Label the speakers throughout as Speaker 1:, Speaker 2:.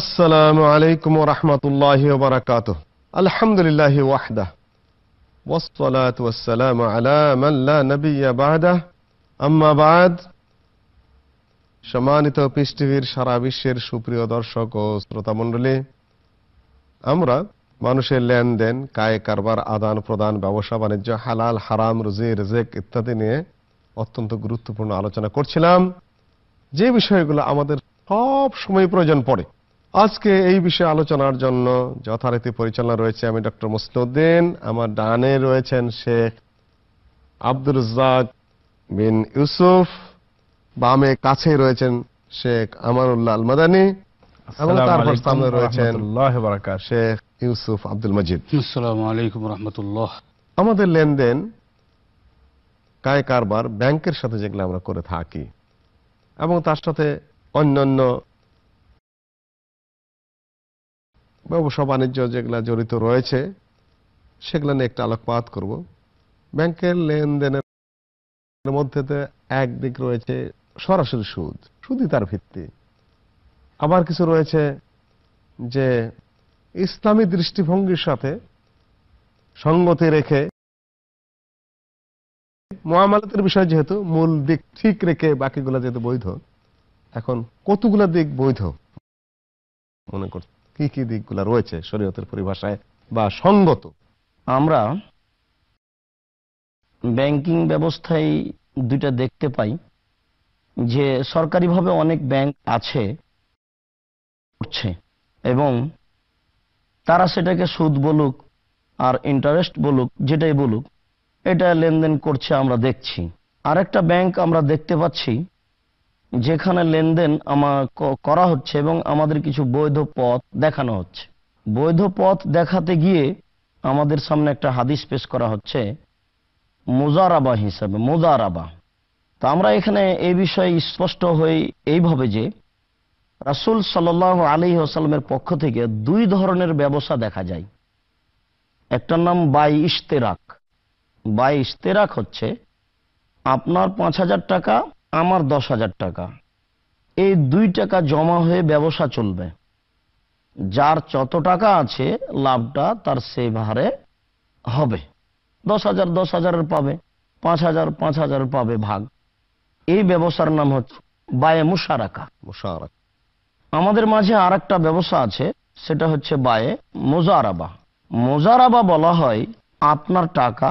Speaker 1: আসসালামু আলাইকুম রহমতুল্লাহ বারাকাত আলহামদুলিল্লাহ ওয়াহদা সম্মানিত পিস টিভির সারা বিশ্বের সুপ্রিয় দর্শক ও শ্রোতা মন্ডলী আমরা মানুষের লেনদেন কায় কারবার আদান প্রদান ব্যবসা বাণিজ্য হালাল হারাম রুজি রেজেক ইত্যাদি নিয়ে অত্যন্ত গুরুত্বপূর্ণ আলোচনা করছিলাম যে বিষয়গুলো আমাদের সব সময় প্রয়োজন পড়ে আজকে এই বিষয়ে আলোচনার জন্য যথারীতি পরিচালনা রয়েছে আমি ডক্টর মুসনুদ্দিন আমার ডানে রয়েছেন শেখ আব্দুল রাজাক বিন ইউসুফ বামে কাছে রয়েছেন শেখ আমানুল্লাহ আল মাদানী এবং তারপর সামনে রয়েছেন শেখ ইউসুফ আব্দুল মজিদ আমাদের লেনদেন কায় কারবার ব্যাংকের সাথে যেগুলো আমরা করে থাকি এবং তার সাথে অন্যান্য ব্যবসা বাণিজ্য যেগুলো জড়িত রয়েছে সেগুলো নিয়ে একটা আলোকপাত করব ব্যাংকের লেনদেনের মধ্যে তো একদিক রয়েছে সরাসরি সুদ সুদই তার ভিত্তি আবার কিছু রয়েছে যে ইসলামী দৃষ্টিভঙ্গির সাথে সঙ্গতি রেখে মহামালতের বিষয় যেহেতু মূল দিক ঠিক রেখে বাকিগুলো যেহেতু বৈধ এখন কতগুলো দিক বৈধ মনে করছে কি কি দিকগুলো রয়েছে
Speaker 2: শরীয়তের পরিভাষায় বা সঙ্গত আমরা ব্যাংকিং ব্যবস্থায় দুইটা দেখতে পাই যে সরকারিভাবে অনেক ব্যাংক আছে করছে এবং তারা সেটাকে সুদ বলুক আর ইন্টারেস্ট বলুক যেটাই বলুক এটা লেনদেন করছে আমরা দেখছি আরেকটা ব্যাংক আমরা দেখতে পাচ্ছি যেখানে লেনদেন আমার করা হচ্ছে এবং আমাদের কিছু বৈধ পথ দেখানো হচ্ছে বৈধ পথ দেখাতে গিয়ে আমাদের সামনে একটা হাদিস পেশ করা হচ্ছে মোজারাবা হিসাবে মোজারাবা তা আমরা এখানে এই বিষয়ে স্পষ্ট হই এইভাবে যে রাসুল সাল্লাহ আলী আসালামের পক্ষ থেকে দুই ধরনের ব্যবসা দেখা যায় একটার নাম বাই ইশতেরাক বাই ইশতেরাক হচ্ছে আপনার পাঁচ হাজার টাকা আমার দশ হাজার টাকা এই দুই টাকা জমা হয়ে ব্যবসা চলবে যার যত টাকা আছে লাভটা তার সেই ভারে হবে দশ হাজার দশ হাজারের পাবে পাঁচ হাজার পাঁচ হাজারের পাবে ভাগ এই ব্যবসার নাম হচ্ছে বায়ে মুশারাকা মুশারাকা আমাদের মাঝে আর একটা ব্যবসা আছে সেটা হচ্ছে বায়ে মোজারাবা মোজারাবা বলা হয় আপনার টাকা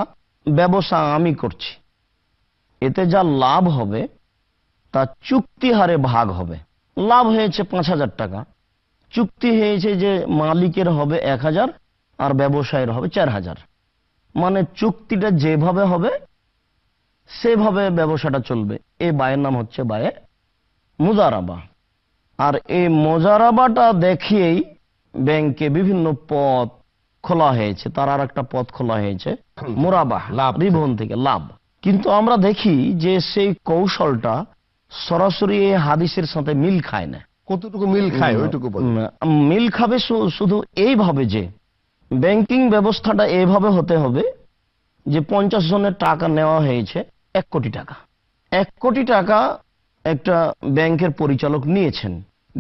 Speaker 2: ব্যবসা আমি করছি এতে যা লাভ হবে তা চুক্তি হারে ভাগ হবে লাভ হয়েছে পাঁচ হাজার টাকা চুক্তি হয়েছে যে মালিকের হবে এক হাজার আর ব্যবসায়ের হবে চার হাজার মানে চুক্তিটা যেভাবে হবে সেভাবে ব্যবসাটা চলবে এ বায়ের নাম হচ্ছে বায়ে মুজারাবা আর এই মোজারাবাটা দেখিয়েই ব্যাংকে বিভিন্ন পথ খোলা হয়েছে তার আর একটা পথ খোলা হয়েছে মোরাবাহ লাভ রিবন থেকে লাভ কিন্তু আমরা দেখি যে সেই কৌশলটা সরাসরি এই হাদিসের সাথে মিল খায় না কতটুকু মিল খায় ওইটুকু মিল খাবে শুধু এইভাবে যে ব্যাংকিং ব্যবস্থাটা এইভাবে হতে হবে যে পঞ্চাশ জনের টাকা নেওয়া হয়েছে এক কোটি টাকা এক কোটি টাকা একটা ব্যাংকের পরিচালক নিয়েছেন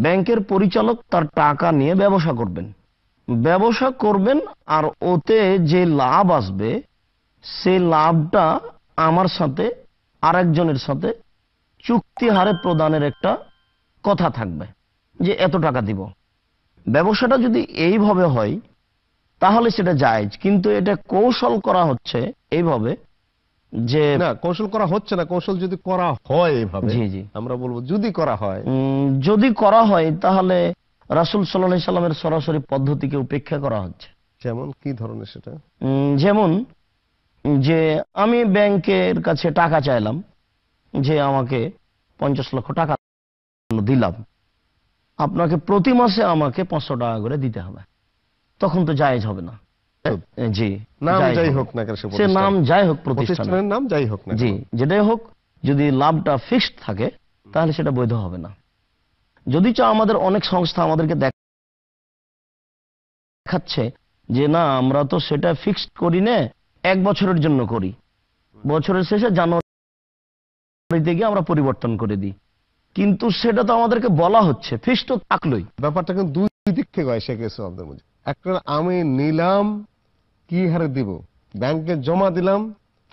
Speaker 2: ব্যাংকের পরিচালক তার টাকা নিয়ে ব্যবসা করবেন ব্যবসা করবেন আর ওতে যে লাভ আসবে সে লাভটা আমার সাথে আরেকজনের সাথে চুক্তি হারে প্রদানের একটা কথা থাকবে যে এত টাকা দিব ব্যবসাটা যদি এইভাবে হয় তাহলে সেটা জায়জ কিন্তু এটা কৌশল করা হচ্ছে এইভাবে যে না কৌশল করা হচ্ছে না কৌশল যদি করা হয় এইভাবে জি জি আমরা বলবো যদি করা হয় যদি করা হয় তাহলে রাসুল সাল্লাহ সাল্লামের সরাসরি পদ্ধতিকে উপেক্ষা করা হচ্ছে
Speaker 1: যেমন কি ধরনের সেটা
Speaker 2: যেমন যে আমি ব্যাংকের কাছে টাকা চাইলাম যে আমাকে পঞ্চাশ লক্ষ টাকা দিলাম আপনাকে প্রতি মাসে আমাকে পাঁচশো টাকা করে দিতে হবে তখন তো জায়েজ হবে না জি নাম যাই হোক না সে নাম যাই হোক প্রতিষ্ঠানের নাম যাই হোক না জি যেটাই হোক যদি লাভটা ফিক্সড থাকে তাহলে সেটা বৈধ হবে না যদি চা আমাদের অনেক সংস্থা আমাদেরকে দেখাচ্ছে যে না আমরা তো সেটা ফিক্সড করি না এক বছরের জন্য করি বছরের শেষে জানুয়ারি গিয়ে আমরা পরিবর্তন করে দিই কিন্তু সেটা তো আমাদেরকে বলা হচ্ছে ফিস তো থাকলোই ব্যাপারটা কিন্তু দুই দিক থেকে মধ্যে
Speaker 1: একটা আমি নিলাম কি হারে দিব ব্যাংকে জমা দিলাম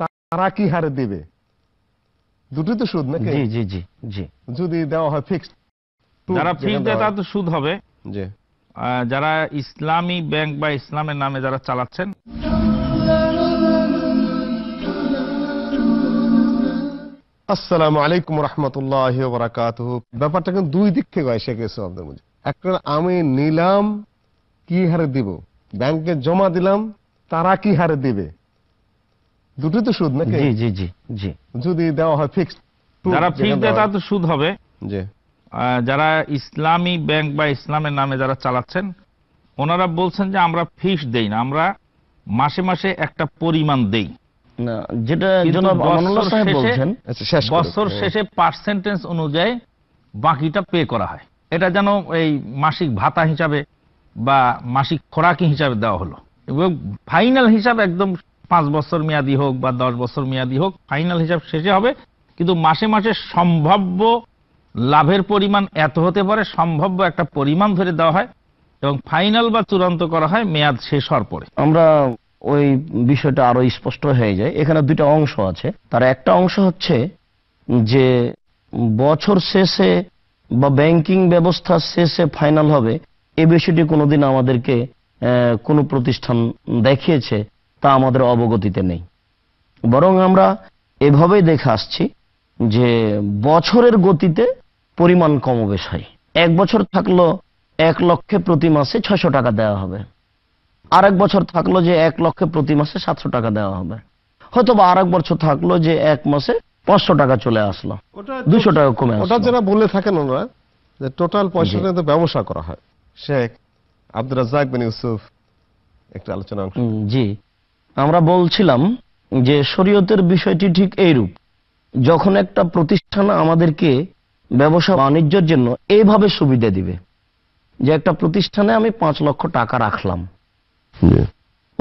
Speaker 1: তারা কি হারে দিবে দুটোই তো সুদ নাকি জি
Speaker 2: জি জি জি
Speaker 1: যদি দেওয়া হয় ফিক্সড
Speaker 2: যারা ফিক্সড দেয় তারা তো সুদ হবে যে যারা ইসলামী
Speaker 1: ব্যাংক বা ইসলামের নামে যারা চালাচ্ছেন আসসালামু আলাইকুম রহমতুল্লাহ বরাকাত ব্যাপারটা কিন্তু দুই দিক থেকে একটা আমি নিলাম কি হারে দিব ব্যাংকে জমা দিলাম তারা কি হারে দিবে দুটোই তো সুদ নাকি জি জি জি জি যদি দেওয়া হয় ফিক্সড যারা ফিক্সড দেয় তারা তো সুদ হবে জি
Speaker 3: যারা ইসলামী ব্যাংক বা ইসলামের নামে যারা চালাচ্ছেন ওনারা বলছেন
Speaker 2: যে আমরা ফিক্সড দেই না আমরা মাসে মাসে একটা পরিমাণ দেই আচ্ছা, হ্যাঁ। হিসাবে দেওয়া পাঁচ বছর মেয়াদি হোক বা দশ বছর মেয়াদি হোক ফাইনাল হিসাব শেষে হবে কিন্তু মাসে মাসে সম্ভাব্য লাভের পরিমাণ এত হতে পারে সম্ভাব্য একটা পরিমাণ ধরে দেওয়া হয় এবং ফাইনাল বা চূড়ান্ত করা হয় মেয়াদ শেষ হওয়ার পরে আমরা ওই বিষয়টা আরো স্পষ্ট হয়ে যায় এখানে দুইটা অংশ আছে তার একটা অংশ হচ্ছে যে বছর শেষে বা ব্যাংকিং ব্যবস্থা শেষে ফাইনাল হবে এ বিষয়টি কোনোদিন আমাদেরকে কোনো প্রতিষ্ঠান দেখিয়েছে তা আমাদের অবগতিতে নেই বরং আমরা এভাবেই দেখে আসছি যে বছরের গতিতে পরিমাণ কমবেশ হয় এক বছর থাকলো এক লক্ষে প্রতি মাসে ছশো টাকা দেওয়া হবে আরেক বছর থাকলো যে এক লক্ষে প্রতি মাসে সাতশো টাকা দেওয়া হবে হয়তো বা আরেক বছর থাকলো যে এক মাসে পাঁচশো টাকা চলে আসলো দুশো টাকা কমে ওটা যারা বলে থাকেন
Speaker 1: ওনারা যে টোটাল পয়সা কিন্তু ব্যবসা করা হয় শেখ আব্দুল রাজ্জাক বিন ইউসুফ
Speaker 2: একটা আলোচনা অংশ জি আমরা বলছিলাম যে শরীয়তের বিষয়টি ঠিক এইরূপ যখন একটা প্রতিষ্ঠান আমাদেরকে ব্যবসা বাণিজ্যের জন্য এইভাবে সুবিধা দিবে যে একটা প্রতিষ্ঠানে আমি পাঁচ লক্ষ টাকা রাখলাম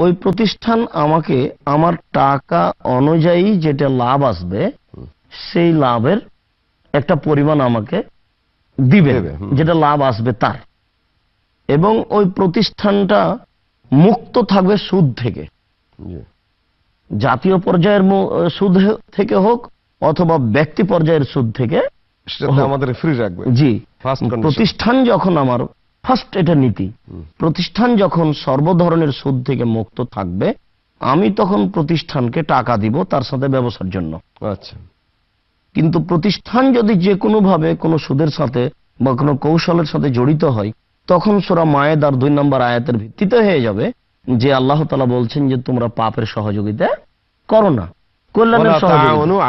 Speaker 2: ওই প্রতিষ্ঠান আমাকে আমার টাকা অনুযায়ী যেটা লাভ আসবে সেই লাভের একটা পরিমাণ আমাকে দিবে যেটা লাভ আসবে তার এবং ওই প্রতিষ্ঠানটা মুক্ত থাকবে সুদ থেকে জাতীয় পর্যায়ের সুদ থেকে হোক অথবা ব্যক্তি পর্যায়ের সুদ থেকে আমাদের ফ্রি রাখবে জি প্রতিষ্ঠান যখন আমার ফার্স্ট এটা নীতি প্রতিষ্ঠান যখন সর্বধরনের সুদ থেকে মুক্ত থাকবে আমি তখন প্রতিষ্ঠানকে টাকা দিব তার সাথে ব্যবসার জন্য আচ্ছা কিন্তু প্রতিষ্ঠান যদি যে কোনোভাবে কোনো সুদের সাথে বা কোনো কৌশলের সাথে জড়িত হয় তখন সোরা আর দুই নম্বর আয়াতের ভিত্তিতে হয়ে যাবে যে আল্লাহ তালা বলছেন যে তোমরা পাপের সহযোগিতা করো না কল্যাণের সহযোগিতা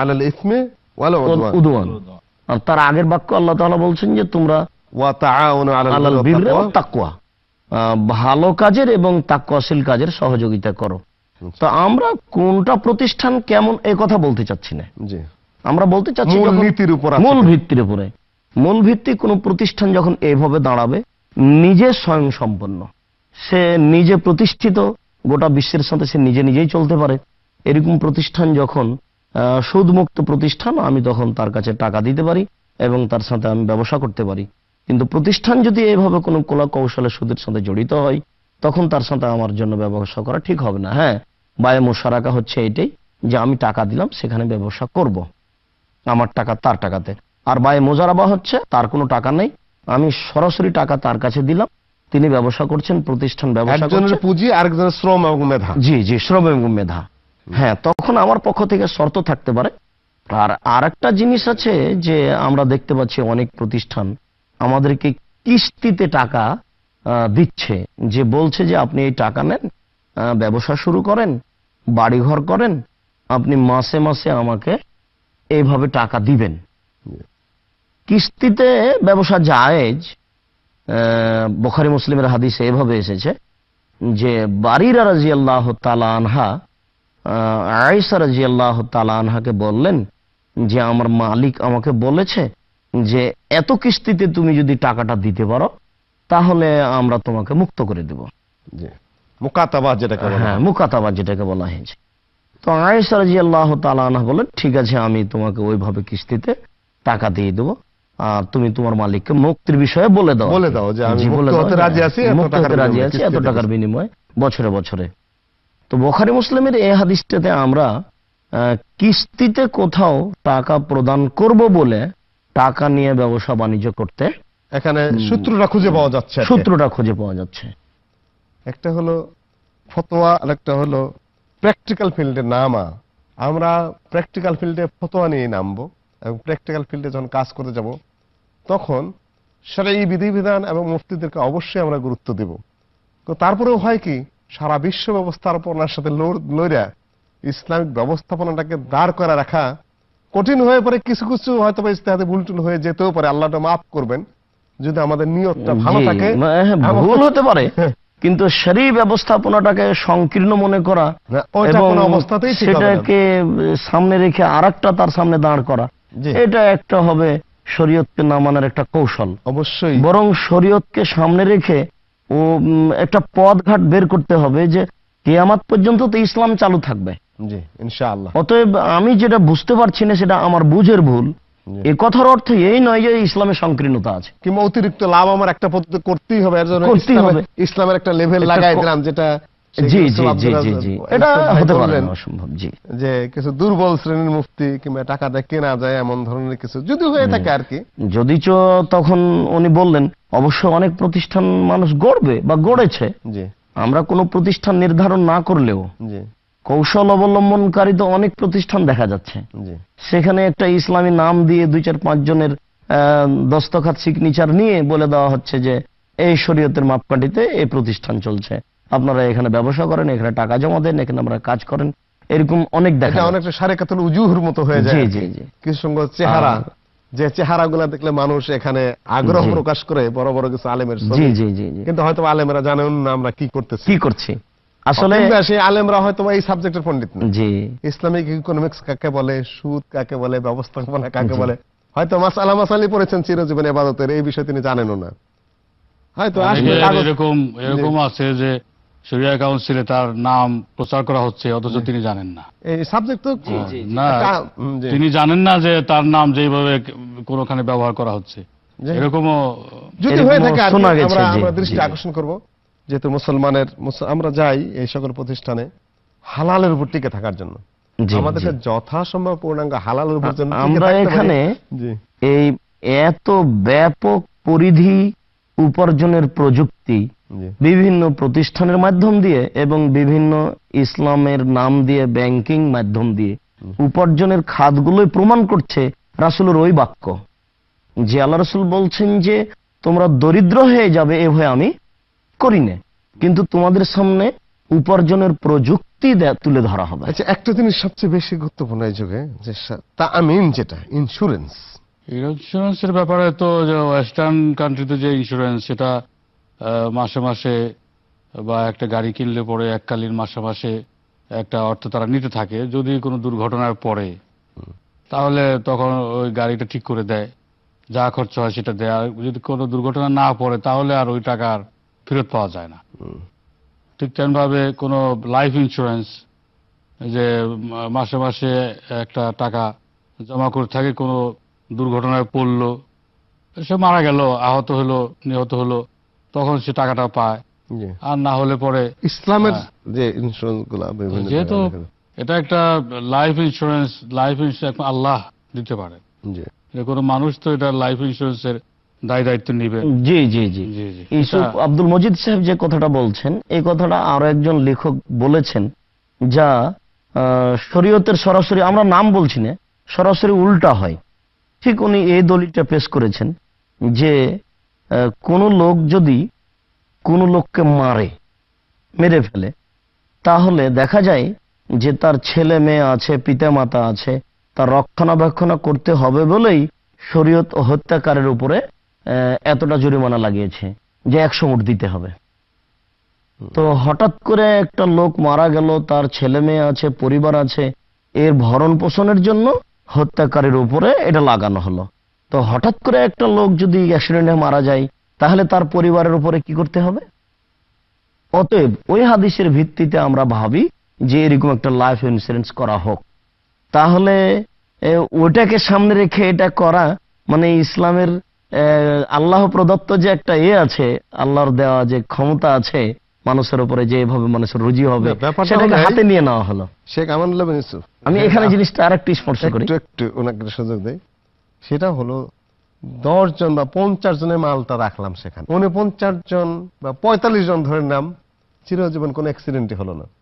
Speaker 2: আর তার আগের বাক্য আল্লাহ তালা বলছেন যে তোমরা ভালো কাজের এবং তাকুয়াশীল কাজের সহযোগিতা করো আচ্ছা। তো আমরা কোনটা প্রতিষ্ঠান কেমন এ কথা বলতে চাচ্ছি না আমরা বলতে চাচ্ছি মূল ভিত্তির উপরে মূল ভিত্তি কোন প্রতিষ্ঠান যখন এভাবে দাঁড়াবে নিজে স্বয়ং সম্পন্ন সে নিজে প্রতিষ্ঠিত গোটা বিশ্বের সাথে সে নিজে নিজেই চলতে পারে এরকম প্রতিষ্ঠান যখন সুদমুক্ত প্রতিষ্ঠান আমি তখন তার কাছে টাকা দিতে পারি এবং তার সাথে আমি ব্যবসা করতে পারি কিন্তু প্রতিষ্ঠান যদি এভাবে কোনো কলা কৌশলে সুদের সাথে জড়িত হয় তখন তার সাথে আমার জন্য ব্যবসা করা ঠিক হবে না হ্যাঁ বায়ে মোশারাকা হচ্ছে এটাই যে আমি টাকা দিলাম সেখানে ব্যবসা করব। আমার টাকা তার টাকাতে আর বায়ে মোজারাবা হচ্ছে তার কোনো টাকা নেই আমি সরাসরি টাকা তার কাছে দিলাম তিনি ব্যবসা করছেন প্রতিষ্ঠান ব্যবসা করছেন শ্রম এবং মেধা জি জি শ্রম এবং মেধা হ্যাঁ তখন আমার পক্ষ থেকে শর্ত থাকতে পারে আর আরেকটা জিনিস আছে যে আমরা দেখতে পাচ্ছি অনেক প্রতিষ্ঠান আমাদেরকে কিস্তিতে টাকা দিচ্ছে যে বলছে যে আপনি এই টাকা নেন ব্যবসা শুরু করেন বাড়িঘর করেন আপনি মাসে মাসে আমাকে এইভাবে টাকা দিবেন কিস্তিতে ব্যবসা জায়েজ বখারি মুসলিমের হাদিসে এভাবে এসেছে যে বাড়ির রাজি আল্লাহ আনহা আয়সা রাজি আল্লাহ আনহাকে বললেন যে আমার মালিক আমাকে বলেছে যে এত কিস্তিতে তুমি যদি টাকাটা দিতে পারো তাহলে আমরা তোমাকে মুক্ত করে দেব হ্যাঁ, মুকাতাবাদ যেটাকে বলা হয়েছে তো আয়সারাজি আল্লাহ তালা বলেন ঠিক আছে আমি তোমাকে ওইভাবে কিস্তিতে টাকা দিয়ে দেবো আর তুমি তোমার মালিককে মুক্তির বিষয়ে বলে দাও বলে দাও যে আমি হ্যাঁ, রাজি আছি এত টাকার বিনিময়ে বছরে বছরে তো বোখারি মুসলিমের এ হাদিসটাতে আমরা কিস্তিতে কোথাও টাকা প্রদান করব বলে টাকা নিয়ে ব্যবসা বাণিজ্য করতে এখানে সূত্রটা খুঁজে পাওয়া যাচ্ছে সূত্রটা খুঁজে পাওয়া যাচ্ছে
Speaker 1: একটা হলো ফতোয়া আর একটা হলো প্র্যাকটিক্যাল ফিল্ডে নামা আমরা প্র্যাকটিক্যাল ফিল্ডে ফতোয়া নিয়ে নামবো এবং প্র্যাকটিক্যাল ফিল্ডে যখন কাজ করতে যাব তখন সেটা এই বিধিবিধান এবং মুফতিদেরকে অবশ্যই আমরা গুরুত্ব দেব তো তারপরেও হয় কি সারা বিশ্ব ব্যবস্থার ব্যবস্থাপনার সাথে লড়া ইসলামিক ব্যবস্থাপনাটাকে দাঁড় করে রাখা কঠিন হয়ে পরে কিছু কিছু হয়তো ইস্তেহাতে ভুল টুল হয়ে যেতেও পারে আল্লাহ মাফ
Speaker 2: করবেন যদি আমাদের নিয়তটা ভালো থাকে হ্যাঁ, হ্যাঁ, ভুল হতে পারে কিন্তু সেই ব্যবস্থাপনাটাকে সংকীর্ণ মনে করা এবং সেটাকে সামনে রেখে আর তার সামনে দাঁড় করা এটা একটা হবে শরীয়তকে না মানার একটা কৌশল অবশ্যই বরং শরীয়তকে সামনে রেখে ও একটা ঘাট বের করতে হবে যে কেয়ামাত পর্যন্ত তো ইসলাম চালু থাকবে অতএব আমি যেটা বুঝতে পারছি না সেটা আমার বুঝের ভুল এ কথার অর্থ এই নয় যে ইসলামের সংকীর্ণতা আছে কিংবা অতিরিক্ত লাভ আমার একটা পদ্ধতি করতেই হবে ইসলামের একটা লেভেল লাগাই দিলাম যেটা জি জি জি জি জি এটা হতে পারে অসম্ভব জি
Speaker 1: যে কিছু দুর্বল
Speaker 2: শ্রেণীর মুফতি কিংবা টাকা দিয়ে কেনা যায় এমন ধরনের কিছু
Speaker 1: যদি হয়ে থাকে আর কি
Speaker 2: যদি তখন উনি বললেন অবশ্য অনেক প্রতিষ্ঠান মানুষ গড়বে বা গড়েছে আমরা কোনো প্রতিষ্ঠান নির্ধারণ না করলেও কৌশল অবলম্বনকারী তো অনেক প্রতিষ্ঠান দেখা যাচ্ছে সেখানে একটা ইসলামী নাম দিয়ে দুই চার পাঁচ জনের দস্তখাত সিগনেচার নিয়ে বলে দেওয়া হচ্ছে যে এই শরীয়তের মাপকাঠিতে এই প্রতিষ্ঠান চলছে আপনারা এখানে ব্যবসা করেন এখানে টাকা জমা দেন এখানে আমরা কাজ করেন এরকম অনেক দেখা অনেকটা সারে কাতল উজুহুর মতো হয়ে যায় জি জি
Speaker 1: কিছু চেহারা যে গুলা দেখলে মানুষ এখানে আগ্রহ প্রকাশ করে বড় বড় কিছু আলেমের জি জি জি কিন্তু হয়তো আলেমেরা জানেন না আমরা কি করতেছি কি
Speaker 2: করছি আসলে
Speaker 1: আলেমরা হয়তো এই সাবজেক্টের পণ্ডিত না জি ইসলামিক ইকোনমিক্স কাকে বলে সুদ কাকে বলে ব্যবস্থাপনা কাকে বলে হয়তো মাসালা মাসালি পড়েছেন চিরজীবন এবাদতের এই বিষয়ে তিনি না
Speaker 3: হয়তো এরকম এরকম আছে যে কাউন্সিলে তার নাম প্রচার করা হচ্ছে অথচ তিনি জানেন না
Speaker 1: এই সাবজেক্ট তো না
Speaker 3: তিনি জানেন না যে তার নাম যেভাবে কোনোখানে ব্যবহার করা হচ্ছে এরকমও যদি হয়ে থাকে আমরা দৃষ্টি আকর্ষণ করবো যেহেতু মুসলমানের
Speaker 1: আমরা যাই এই সকল প্রতিষ্ঠানে হালালের উপর টিকে থাকার জন্য আমাদেরকে যথাসম্ভব পূর্ণাঙ্গ হালালের উপর আমরা এখানে
Speaker 2: এই এত ব্যাপক পরিধি উপার্জনের প্রযুক্তি বিভিন্ন প্রতিষ্ঠানের মাধ্যম দিয়ে এবং বিভিন্ন ইসলামের নাম দিয়ে ব্যাংকিং মাধ্যম দিয়ে উপার্জনের খাতগুলোই প্রমাণ করছে রাসুলের ওই বাক্য যে আল্লাহ রসুল বলছেন যে তোমরা দরিদ্র হয়ে যাবে এ ভয়ে আমি করি না কিন্তু তোমাদের সামনে উপার্জনের প্রযুক্তি তুলে ধরা হবে আচ্ছা একটা জিনিস সবচেয়ে বেশি গুরুত্বপূর্ণ এই
Speaker 1: যুগে যে তা আমিন যেটা ইন্স্যুরেন্স
Speaker 3: ইন্স্যুরেন্সের ব্যাপারে তো ওয়েস্টার্ন কান্ট্রিতে যে ইন্স্যুরেন্স সেটা মাসে মাসে বা একটা গাড়ি কিনলে পরে এককালীন মাসে মাসে একটা অর্থ তারা নিতে থাকে যদি কোনো দুর্ঘটনার পরে তাহলে তখন ওই গাড়িটা ঠিক করে দেয় যা খরচ হয় সেটা দেয় আর যদি কোনো দুর্ঘটনা না পড়ে তাহলে আর ওই টাকার ফেরত পাওয়া যায় না ঠিক তেমনভাবে কোনো লাইফ ইন্স্যুরেন্স যে মাসে মাসে একটা টাকা জমা করে থাকে কোনো দুর্ঘটনায় পড়লো সে মারা গেল আহত হলো নিহত হলো তখন সে টাকাটা পায় আর না হলে পরে ইসলামের হ্যাঁ।
Speaker 1: যে ইন্স্যুরেন্স যেহেতু
Speaker 3: এটা একটা life insurance life insurance Allah দিতে পারে কোনো মানুষ তো এটা লাইফ ইন্স্যুরেন্সের দায় দায়িত্ব নেবেন জি জি জি ইউসুফ
Speaker 2: আব্দুল মজিদ সাহেব যে কথাটা বলছেন এই কথাটা আরো একজন লেখক বলেছেন যা শরীয়তের সরাসরি আমরা নাম বলছি না সরাসরি উল্টা হয় ঠিক উনি এই দলিলটা পেশ করেছেন যে কোনো লোক যদি কোনো লোককে মারে মেরে ফেলে তাহলে দেখা যায় যে তার ছেলে মেয়ে আছে পিতা মাতা আছে তার রক্ষণাবেক্ষণ করতে হবে বলেই শরীয়ত হত্যাকারের উপরে এতটা জরিমানা লাগিয়েছে যে একশো উঠ দিতে হবে তো হঠাৎ করে একটা লোক মারা গেল তার ছেলে মেয়ে আছে পরিবার আছে এর ভরণ পোষণের জন্য হত্যাকারীর উপরে এটা লাগানো হলো তো হঠাৎ করে একটা লোক যদি অ্যাক্সিডেন্টে মারা যায় তাহলে তার পরিবারের উপরে কি করতে হবে অতএব ওই হাদিসের ভিত্তিতে আমরা ভাবি যে এরকম একটা লাইফ ইন্স্যুরেন্স করা হোক তাহলে ওটাকে সামনে রেখে এটা করা মানে ইসলামের আল্লাহ প্রদত্ত যে একটা এ ইয়ে আছে আল্লাহর দেওয়া যে ক্ষমতা আছে মানুষের উপরে যেভাবে মানুষের রুজি হবে সেটাকে হাতে নিয়ে নেওয়া হলো
Speaker 1: শেখ আমানুল্লাহ বিন ইউসুফ আমি হ্যাঁ, এখানে জিনিসটা আরেকটু স্পর্শ করি একটু একটু ওনাকে সুযোগ দেই সেটা হলো দশ জন বা পঞ্চাশ জনের মালটা রাখলাম সেখানে উনি পঞ্চাশ জন বা পঁয়তাল্লিশ জন ধরে নাম চিরজীবন কোনো অ্যাক্সিডেন্টই হলো না